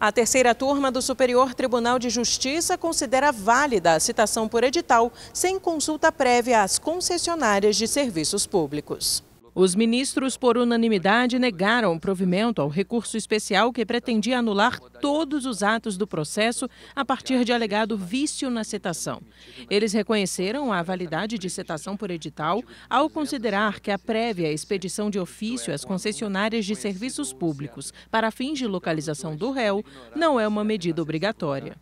A terceira turma do Superior Tribunal de Justiça considera válida a citação por edital sem consulta prévia às concessionárias de serviços públicos. Os ministros, por unanimidade, negaram provimento ao recurso especial que pretendia anular todos os atos do processo a partir de alegado vício na citação. Eles reconheceram a validade de citação por edital ao considerar que a prévia expedição de ofício às concessionárias de serviços públicos para fins de localização do réu não é uma medida obrigatória.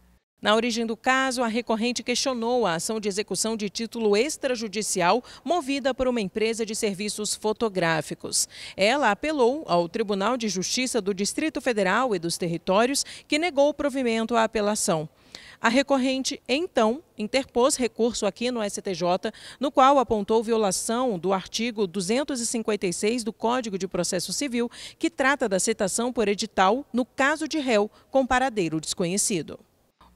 Na origem do caso, a recorrente questionou a ação de execução de título extrajudicial movida por uma empresa de serviços fotográficos. Ela apelou ao Tribunal de Justiça do Distrito Federal e dos Territórios, que negou o provimento à apelação. A recorrente, então, interpôs recurso aqui no STJ, no qual apontou violação do artigo 256 do Código de Processo Civil, que trata da citação por edital no caso de réu com paradeiro desconhecido.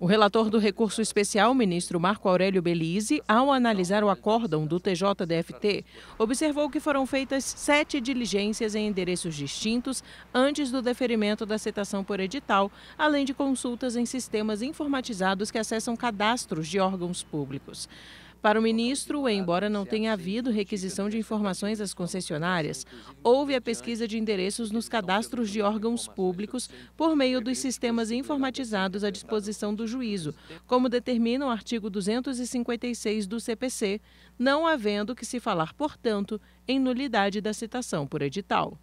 O relator do recurso especial, ministro Marco Aurélio Belize, ao analisar o acórdão do TJDFT, observou que foram feitas sete diligências em endereços distintos antes do deferimento da citação por edital, além de consultas em sistemas informatizados que acessam cadastros de órgãos públicos. Para o ministro, embora não tenha havido requisição de informações às concessionárias, houve a pesquisa de endereços nos cadastros de órgãos públicos por meio dos sistemas informatizados à disposição do juízo, como determina o artigo 256 do CPC, não havendo que se falar, portanto, em nulidade da citação por edital.